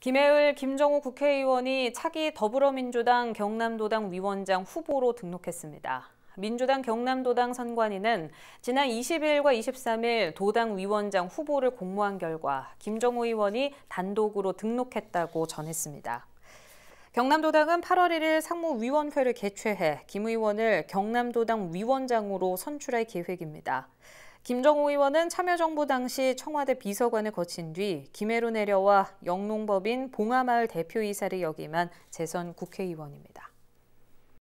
김해을 김정우 국회의원이 차기 더불어민주당 경남도당 위원장 후보로 등록했습니다. 민주당 경남도당 선관위는 지난 22일과 23일 도당 위원장 후보를 공모한 결과 김정우 의원이 단독으로 등록했다고 전했습니다. 경남도당은 8월 1일 상무위원회를 개최해 김 의원을 경남도당 위원장으로 선출할 계획입니다. 김정호 의원은 참여정부 당시 청와대 비서관을 거친 뒤 김해로 내려와 영농법인 봉하마을 대표이사를 역임한 재선 국회의원입니다.